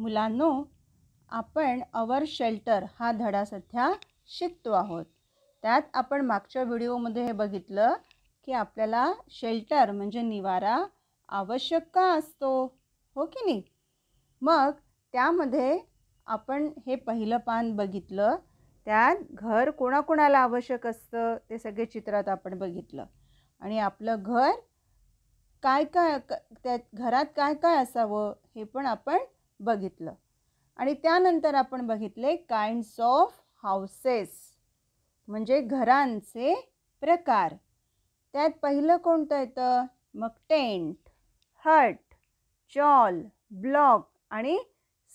मुलांनो आपण our shelter हा धडा सध्या शिकतो आहोत त्यात आपण मागच्या व्हिडिओमध्ये हे बघितलं की आपल्याला शेल्टर म्हणजे निवारा आवश्यक का असतो हो की नाही मग त्यामध्ये आपण हे पहिलं पान बघितलं त्यात घर कोणाकोणाला आवश्यक असतं ते सगळे चित्रात आपण बघितलं आणि आपलं घर काय काय त्या घरात काय काय असावं हे पण आपण बघितलं आणि त्यानंतर आपण बघितले काइंड्स ऑफ हाऊसेस म्हणजे घरांचे प्रकार त्यात पहिलं कोणतं येतं मग टेंट हट चॉल ब्लॉक आणि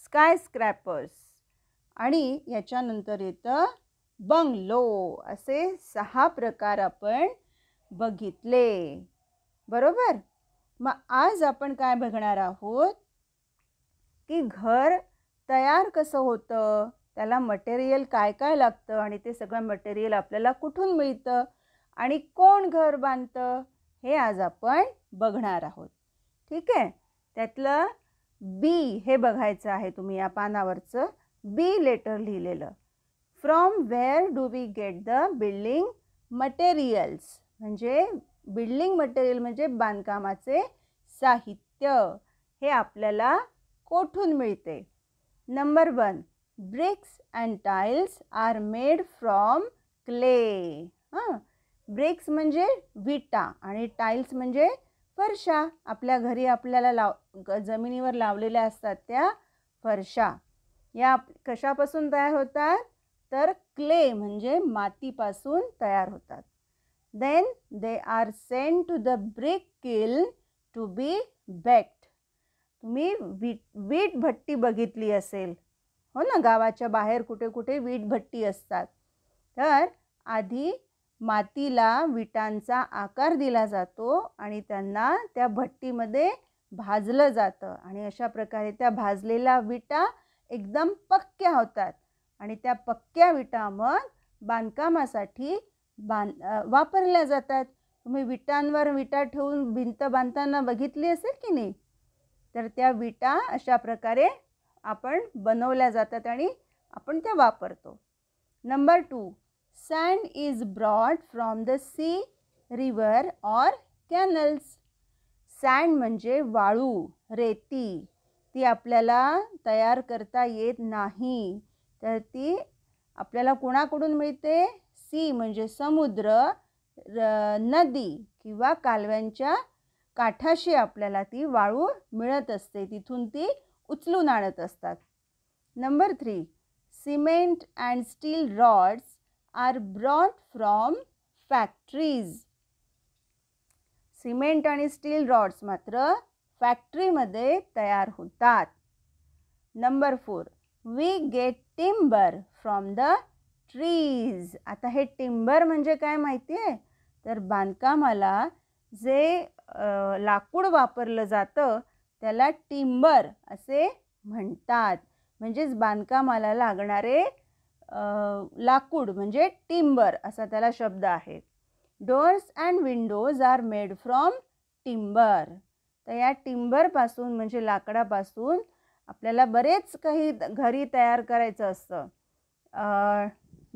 स्काय स्क्रॅपर्स आणि याच्यानंतर येतं बंगलो असे सहा प्रकार आपण बघितले बरोबर मग आज आपण काय बघणार आहोत की घर तयार कसं होतं त्याला मटेरियल काय काय लागतं आणि ते सगळं मटेरियल आपल्याला कुठून मिळतं आणि कोण घर बांधतं हे आज आपण बघणार आहोत ठीक आहे त्यातलं बी हे बघायचं आहे तुम्ही या पानावरचं बी लेटर लिहिलेलं from where do we get the building materials म्हणजे बिल्डिंग मटेरियल म्हणजे बांधकामाचे साहित्य हे आपल्याला कोठून मिळते number one bricks and tiles are made from clay हां ब्रिक्स म्हणजे विटा आणि टाईल्स म्हणजे फरशा आपल्या घरी आपल्याला लाव जमिनीवर लावलेल्या असतात त्या फरशा या कशापासून तयार होतात तर क्ले म्हणजे मातीपासून तयार होतात then they are send to the brick kiln to be bake तुम्ही वीट वीट भट्टी बघितली असेल हो ना गावाच्या बाहेर कुठे कुठे वीट भट्टी असतात तर आधी मातीला विटांचा आकार दिला जातो आणि त्यांना त्या भट्टीमध्ये भाजलं जातं आणि अशा प्रकारे त्या भाजलेल्या विटा एकदम पक्क्या होतात आणि त्या पक्क्या विटा मग बांधकामासाठी बांध वापरल्या जातात तुम्ही विटांवर विटा ठेवून भिंत बांधताना बघितली असेल की नाही तर त्या विटा अशा प्रकारे आपण बनवल्या जातात आणि आपण त्या वापरतो number two sand is brought from the sea river or canals sand म्हणजे वाळू रेती ती आपल्याला तयार करता येत नाही तर ती आपल्याला कोणाकडून मिळते सी म्हणजे समुद्र र नदी किंवा कालव्यांच्या काठाशी आपल्याला ती वाळू मिळत असते तिथून ती उचलून आणत असतात number three cement and steel rods are brought from factories cement आणि स्टील रॉड्स मात्र फॅक्टरीमध्ये तयार होतात number four we get timber from the trees आता हे टिंबर म्हणजे काय माहिती आहे तर बांधकामाला जे लाकूड वापरलं जातं त्याला टिंबर असे म्हणतात म्हणजेच बांधकामाला लागणारे लाकूड म्हणजे टिंबर असा त्याला शब्द आहे doors and windows are made from timber तर या टिंबरपासून म्हणजे लाकडापासून आपल्याला बरेच काही घरी तयार करायचं असतं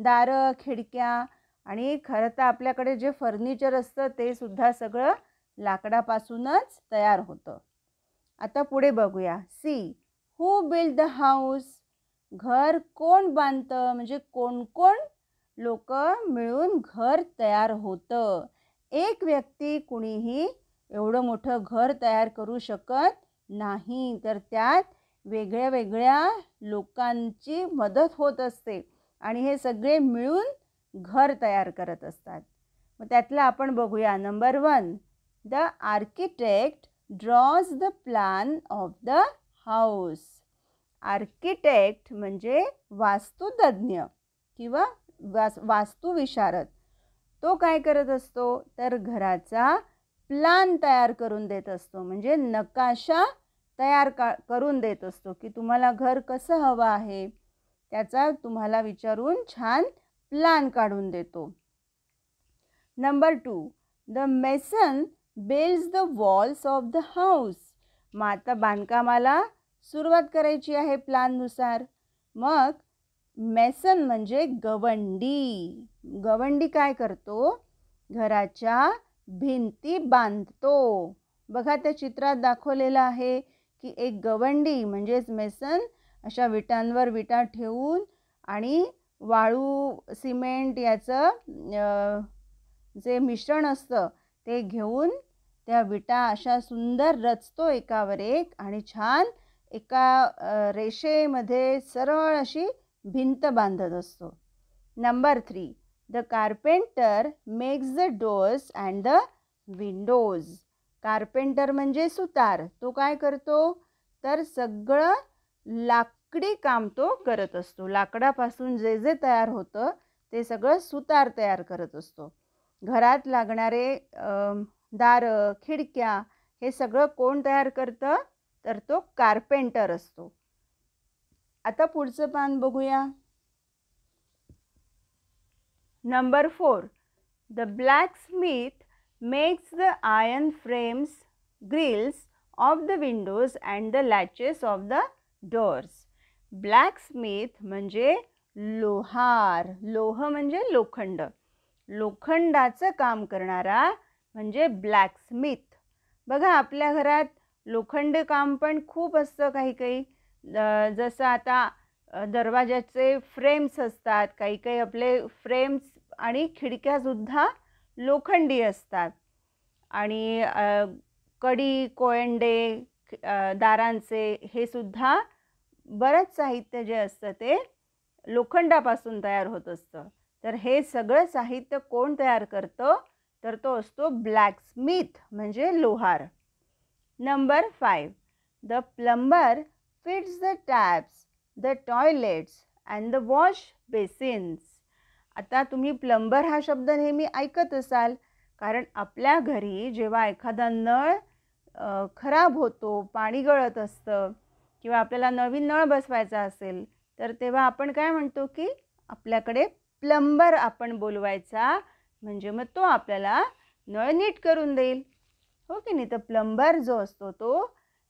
दारं खिडक्या आणि खरं तर आपल्याकडे जे फर्निचर असतं ते सुद्धा सगळं लाकडापासूनच तयार होतं आता पुढे बघूया see who build the house घर कोण बांधतं म्हणजे कोण कोण लोक मिळून घर तयार होतं एक व्यक्ती कुणीही एवढं मोठं घर तयार करू शकत नाही तर त्यात वेगळ्या वेगळ्या लोकांची मदत होत असते आणि हे सगळे मिळून घर तयार करत असतात मग त्यातलं आपण बघूया number one the architect draws the plan of the house. Architect म्हणजे वास्तुतज्ञ किंवा वास वास्तुविशारद तो काय करत असतो तर घराचा प्लान तयार करून देत असतो म्हणजे नकाशा तयार का करून देत असतो की तुम्हाला घर कसं हवं आहे त्याचा तुम्हाला विचारून छान प्लान काढून देतो number two the mason build the walls of the house मग आता बांधकामाला सुरुवात करायची आहे प्लाननुसार मग मेसन म्हणजे गवंडी गवंडी काय करतो घराच्या भिंती बांधतो बघा त्या चित्रात दाखवलेलं आहे की एक गवंडी म्हणजेच मेसन अशा विटांवर विटा ठेवून आणि वाळू सिमेंट याचं जे मिश्रण असतं ते घेऊन त्या विटा अशा सुंदर रचतो एकावर एक आणि छान एका रेषेमध्ये सरळ अशी भिंत बांधत असतो number three the carpenter makes the doors and the windows carpenter म्हणजे सुतार तो काय करतो तर सगळं लाकडी काम तो करत असतो लाकडापासून जे जे तयार होतं ते सगळं सुतार तयार करत असतो घरात लागणारे दारं खिडक्या हे सगळं कोण तयार करतं तर तो कार्पेंटर असतो आता पुढचं पान बघूया number four the blacksmith makes the iron frames grills of the windows and the latches of the doors blacksmith म्हणजे लोहार लोह म्हणजे लोखंड लोखंडाचं काम करणारा म्हणजे ब्लॅक स्मिथ बघा आपल्या घरात लोखंड काम पण खूप असतं काही काही जसं आता दरवाजाचे फ्रेम्स असतात काही काही आपले फ्रेम्स आणि खिडक्यासुद्धा लोखंडी असतात आणि कडी कोयंडे दारांचे हे सुद्धा बरंच साहित्य जे असतं ते लोखंडापासून तयार होत असतं तर हे सगळं साहित्य कोण तयार करतं तर तो असतो ब्लॅक स्मिथ म्हणजे लोहार number five the plumber fits the taps the toilets and the wash basins आता तुम्ही प्लंबर हा शब्द नेहमी ऐकत असाल कारण आपल्या घरी जेव्हा एखादा नळ खराब होतो पाणी गळत असतं किंवा आपल्याला नवीन नळ बसवायचा असेल तर तेव्हा आपण काय म्हणतो की आपल्याकडे प्लंबर आपण बोलवायचा म्हणजे मग तो आपल्याला नळ नीट करून देईल हो की नाही तर प्लंबर जो असतो तो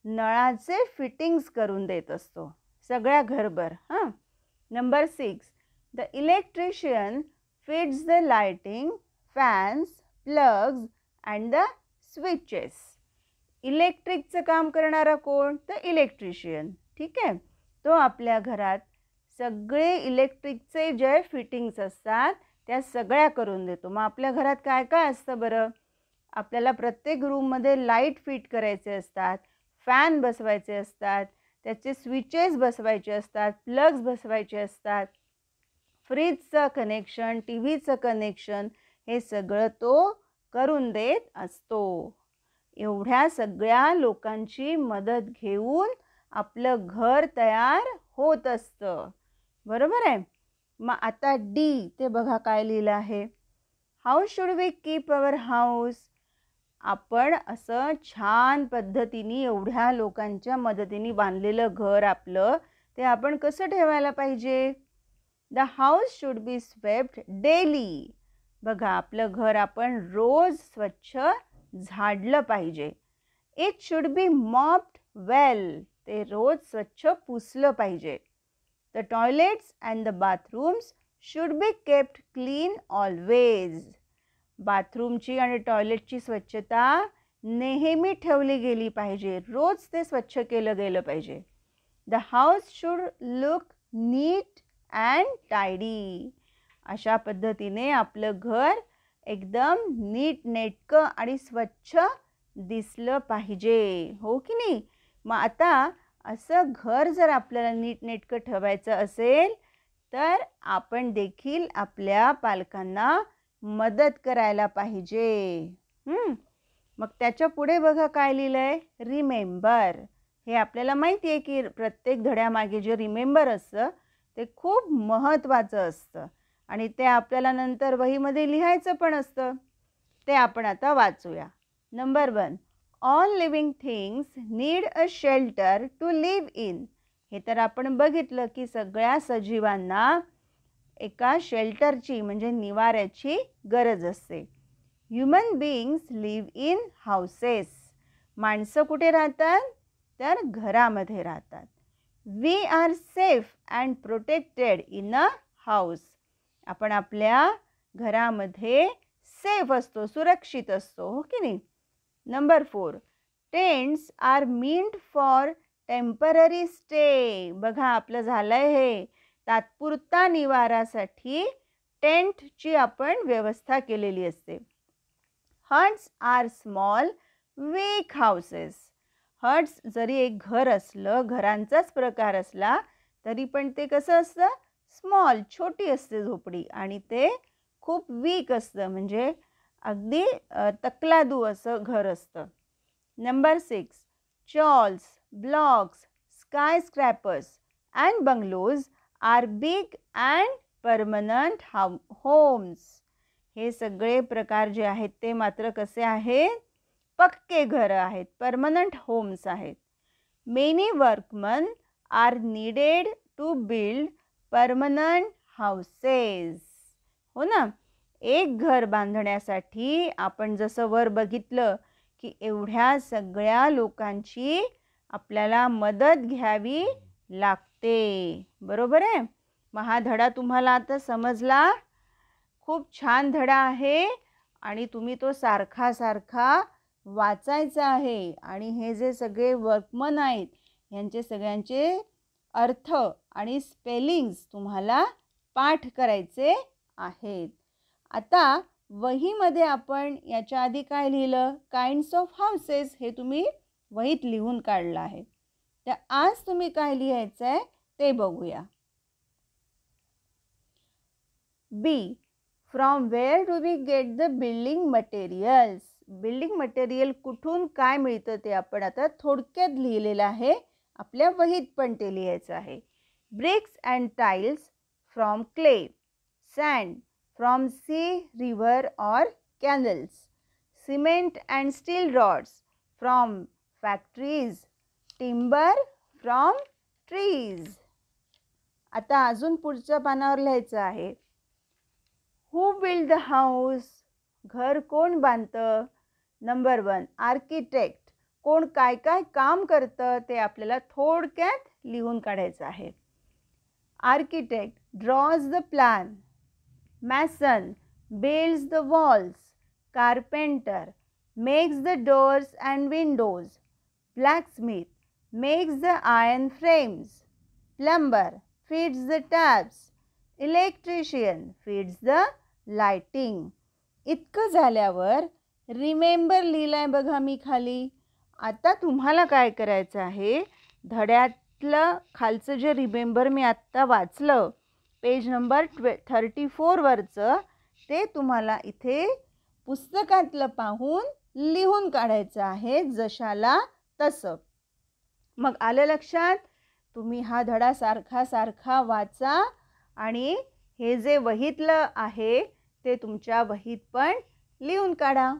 नळाचे फिटिंग्स करून देत असतो सगळ्या घरभर हां number six the electrician fits the lighting fans plugs and the switches इलेक्ट्रिकचं काम करणारा कोण तर इलेक्ट्रिशियन ठीक आहे तो आपल्या घरात सगळे इलेक्ट्रिकचे जे फिटिंग्स असतात त्या सगळ्या करून देतो मग आपल्या घरात काय काय असतं बरं आपल्याला प्रत्येक रूममध्ये लाईट फिट करायचे असतात फॅन बसवायचे असतात त्याचे स्विचेस बसवायचे असतात प्लग्स बसवायचे असतात फ्रीजचं कनेक्शन टी व्हीचं कनेक्शन हे सगळं तो करून देत असतो एवढ्या सगळ्या लोकांची मदत घेऊन आपलं घर तयार होत असतं बरोबर आहे मग आता डी ते बघा काय लिहिलं आहे how should we keep our house आपण असं छान पद्धतीने एवढ्या लोकांच्या मदतीने बांधलेलं घर आपलं ते आपण कसं ठेवायला पाहिजे the house should be swept daily बघा आपलं घर आपण रोज स्वच्छ झाडलं पाहिजे it should be mopped well ते रोज स्वच्छ पुसलं पाहिजे The toilets and the bathrooms should be kept clean always. बाथरूमची आणि टॉयलेटची स्वच्छता नेहमी ठेवली गेली पाहिजे रोज ते स्वच्छ केलं गेलं पाहिजे the house should look neat and tidy अशा पद्धतीने आपलं घर एकदम नीट नेटकं आणि स्वच्छ दिसलं पाहिजे हो की नाही मग आता असं घर जर आपल्याला नीटनेटकं ठेवायचं असेल तर आपण देखील आपल्या पालकांना मदत करायला पाहिजे मग त्याच्या पुढे बघा काय लिहिलं आहे रिमेंबर हे आपल्याला माहिती आहे की प्रत्येक धड्यामागे जे रिमेंबर असतं ते खूप महत्त्वाचं असतं आणि ते आपल्याला नंतर वहीमध्ये लिहायचं पण असतं ते आपण आता वाचूया number one all living things need a shelter to live in हे तर आपण बघितलं की सगळ्या सजीवांना एका शेल्टरची म्हणजे निवाऱ्याची गरज असते human beings live in houses माणसं कुठे राहतात तर घरामध्ये राहतात we are safe and protected in a house आपण आपल्या घरामध्ये सेफ असतो सुरक्षित असतो हो की नाही number four tents are meant for temporary stay बघा आपलं झालं हे तात्पुरता निवारासाठी टेंटची आपण व्यवस्था केलेली असते huts are small weak houses huts जरी एक घर असलं घरांचाच प्रकार असला तरी पण ते कसं असतं स्मॉल छोटी असते झोपडी आणि ते खूप वीक असतं म्हणजे अगदी तकलादू असं घर असतं number six chawls blocks skyscrapers and bungalows are big and permanent हा होम्स हे सगळे प्रकार जे आहेत ते मात्र कसे आहेत पक्के घर आहेत परमनंट होम्स आहेत many workmen are needed to build permanent houses हो ना एक घर बांधण्यासाठी आपण जसं वर बघितलं की एवढ्या सगळ्या लोकांची आपल्याला मदत घ्यावी लागते बरोबर आहे मग हा धडा तुम्हाला आता समजला खूप छान धडा आहे आणि तुम्ही तो सारखा सारखा वाचायचा आहे आणि हे जे सगळे वर्कमन आहेत ह्यांचे सगळ्यांचे अर्थ आणि स्पेलिंग्स तुम्हाला पाठ करायचे आहेत आता वहीमध्ये आपण याच्या आधी काय लिहिलं काइंड्स ऑफ हाऊसेस हे तुम्ही वहीत लिहून काढलं आहे तर आज तुम्ही काय लिहायचं आहे ते बघूया B from where do we get the building materials building material कुठून काय मिळतं ते आपण आता थोडक्यात लिहिलेलं आहे आपल्या वहीत पण ते लिहायचं आहे bricks and tiles from clay sand from sea, river or canals. Cement and steel rods from factories. Timber from trees. आता अजून पुढच्या पानावर लिहायचं आहे हू बिल्ड द हाऊस घर कोण बांधतं नंबर वन आर्किटेक्ट कोण काय काय काम करतं ते आपल्याला थोडक्यात लिहून काढायचं आहे architect draws the plan mason builds the walls carpenter makes the doors and windows blacksmith smith makes the iron frames plumber fits the taps electrician fits the lighting इतकं झाल्यावर रिमेंबर लिहिलं आहे बघा मी खाली आता तुम्हाला काय करायचं आहे धड्यातलं खालचं जे रिमेंबर मी आत्ता वाचलं पेज नंबर ट्वे थर्टी फोरवरचं ते तुम्हाला इथे पुस्तकातलं पाहून लिहून काढायचं आहे जशाला तसं मग आलं लक्षात तुम्ही हा धडा सारखा सारखा वाचा आणि हे जे वहीतलं आहे ते तुमच्या वहीत पण लिहून काढा